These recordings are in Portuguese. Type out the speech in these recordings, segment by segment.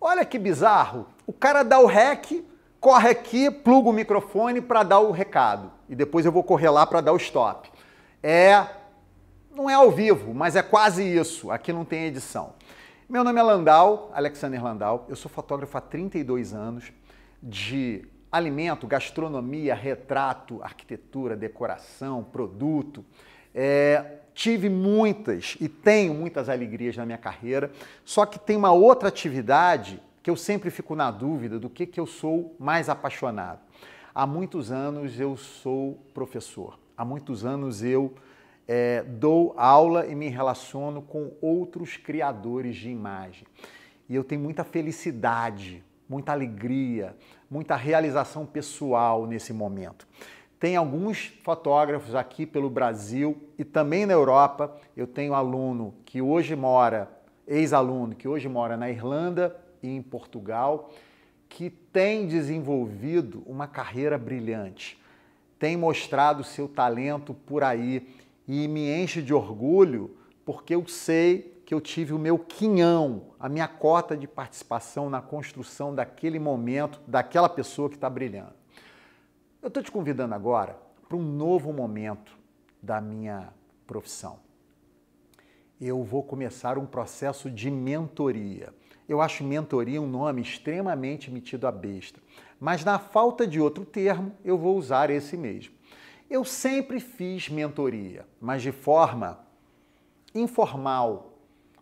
Olha que bizarro. O cara dá o rec, corre aqui, pluga o microfone para dar o recado. E depois eu vou correr lá para dar o stop. É. Não é ao vivo, mas é quase isso. Aqui não tem edição. Meu nome é Landau, Alexander Landau. Eu sou fotógrafo há 32 anos de alimento, gastronomia, retrato, arquitetura, decoração, produto. É, Tive muitas e tenho muitas alegrias na minha carreira, só que tem uma outra atividade que eu sempre fico na dúvida do que, que eu sou mais apaixonado. Há muitos anos eu sou professor, há muitos anos eu é, dou aula e me relaciono com outros criadores de imagem. E eu tenho muita felicidade, muita alegria, muita realização pessoal nesse momento. Tem alguns fotógrafos aqui pelo Brasil e também na Europa. Eu tenho aluno que hoje mora, ex-aluno que hoje mora na Irlanda e em Portugal, que tem desenvolvido uma carreira brilhante, tem mostrado seu talento por aí e me enche de orgulho porque eu sei que eu tive o meu quinhão, a minha cota de participação na construção daquele momento, daquela pessoa que está brilhando. Eu estou te convidando agora para um novo momento da minha profissão. Eu vou começar um processo de mentoria. Eu acho mentoria um nome extremamente metido à besta, mas na falta de outro termo, eu vou usar esse mesmo. Eu sempre fiz mentoria, mas de forma informal.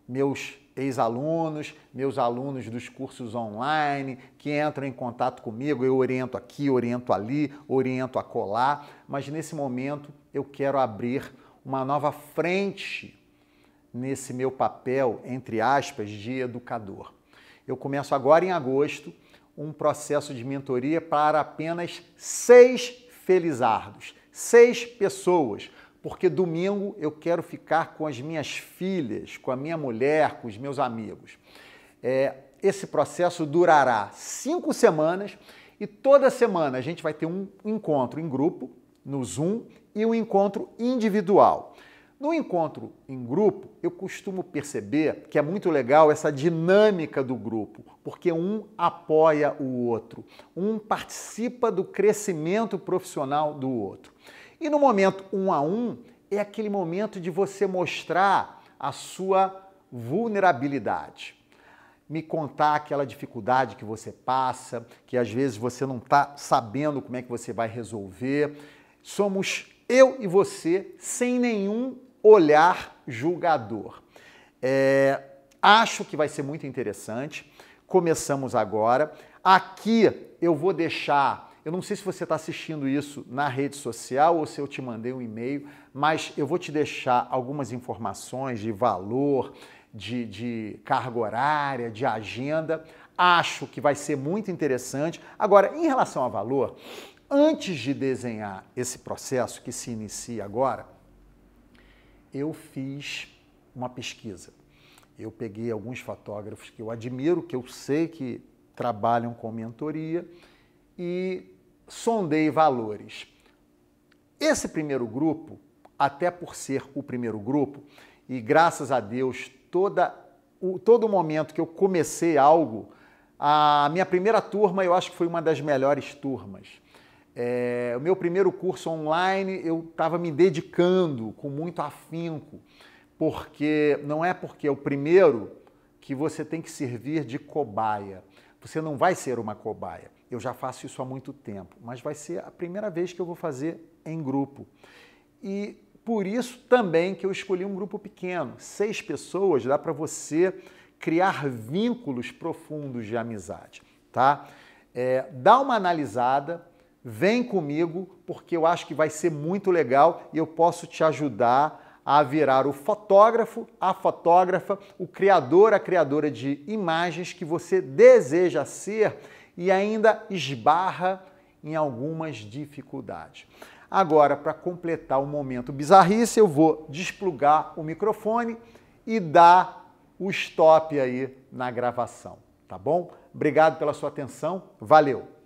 Meus ex-alunos, meus alunos dos cursos online, que entram em contato comigo, eu oriento aqui, oriento ali, oriento acolá, mas nesse momento eu quero abrir uma nova frente nesse meu papel, entre aspas, de educador. Eu começo agora em agosto um processo de mentoria para apenas seis felizardos, seis pessoas porque domingo eu quero ficar com as minhas filhas, com a minha mulher, com os meus amigos. É, esse processo durará cinco semanas e toda semana a gente vai ter um encontro em grupo, no Zoom, e um encontro individual. No encontro em grupo, eu costumo perceber que é muito legal essa dinâmica do grupo, porque um apoia o outro, um participa do crescimento profissional do outro. E no momento um a um, é aquele momento de você mostrar a sua vulnerabilidade. Me contar aquela dificuldade que você passa, que às vezes você não está sabendo como é que você vai resolver. Somos eu e você sem nenhum olhar julgador. É, acho que vai ser muito interessante. Começamos agora. Aqui eu vou deixar eu não sei se você está assistindo isso na rede social ou se eu te mandei um e-mail, mas eu vou te deixar algumas informações de valor, de, de carga horária, de agenda. Acho que vai ser muito interessante. Agora, em relação a valor, antes de desenhar esse processo que se inicia agora, eu fiz uma pesquisa. Eu peguei alguns fotógrafos que eu admiro, que eu sei que trabalham com mentoria e sondei valores. Esse primeiro grupo, até por ser o primeiro grupo, e graças a Deus, toda, o, todo momento que eu comecei algo, a minha primeira turma eu acho que foi uma das melhores turmas. É, o meu primeiro curso online eu estava me dedicando com muito afinco, porque não é porque é o primeiro que você tem que servir de cobaia. Você não vai ser uma cobaia. Eu já faço isso há muito tempo, mas vai ser a primeira vez que eu vou fazer em grupo. E por isso também que eu escolhi um grupo pequeno. Seis pessoas dá para você criar vínculos profundos de amizade, tá? É, dá uma analisada, vem comigo, porque eu acho que vai ser muito legal e eu posso te ajudar a virar o fotógrafo, a fotógrafa, o criador, a criadora de imagens que você deseja ser e ainda esbarra em algumas dificuldades. Agora, para completar o momento bizarrice, eu vou desplugar o microfone e dar o stop aí na gravação, tá bom? Obrigado pela sua atenção, valeu!